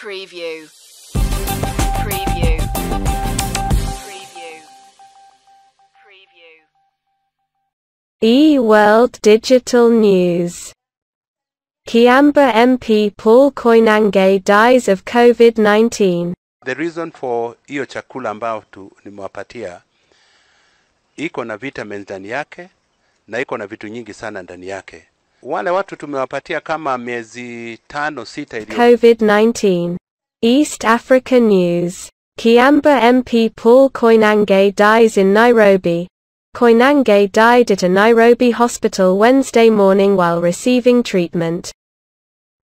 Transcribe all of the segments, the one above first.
Preview. E-World Digital News. Kiamba MP Paul Koinange dies of COVID-19. The reason for hiyo chakula ambayo nimewapatia iko na vitamins ndani yake na iko na vitu nyingi sana ndani yake wale watu tumewapatia kama miezi tano sita COVID-19. East Africa News. Kiamba MP Paul Koinange dies in Nairobi. Koinange died at a Nairobi hospital Wednesday morning while receiving treatment.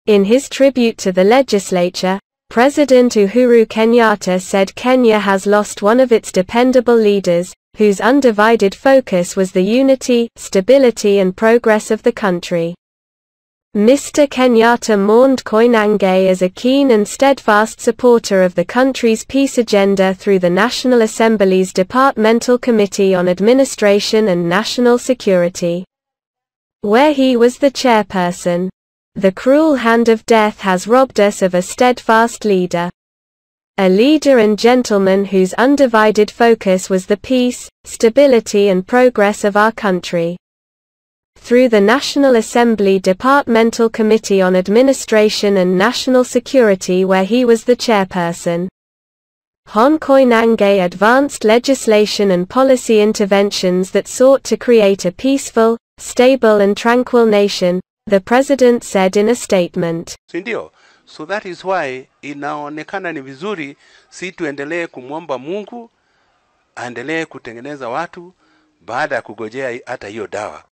In his tribute to the legislature, President Uhuru Kenyatta said Kenya has lost one of its dependable leaders, whose undivided focus was the unity, stability and progress of the country. Mr. Kenyatta mourned Koinange as a keen and steadfast supporter of the country's peace agenda through the National Assembly's Departmental Committee on Administration and National Security, where he was the chairperson. The cruel hand of death has robbed us of a steadfast leader a leader and gentleman whose undivided focus was the peace, stability and progress of our country. Through the National Assembly Departmental Committee on Administration and National Security where he was the chairperson. Honkhoi Nange advanced legislation and policy interventions that sought to create a peaceful, stable and tranquil nation, the president said in a statement. so that is why inaonekana ni vizuri si tuendelee kumwomba Mungu aendelee kutengeneza watu baada ya kugojea hata hiyo dawa.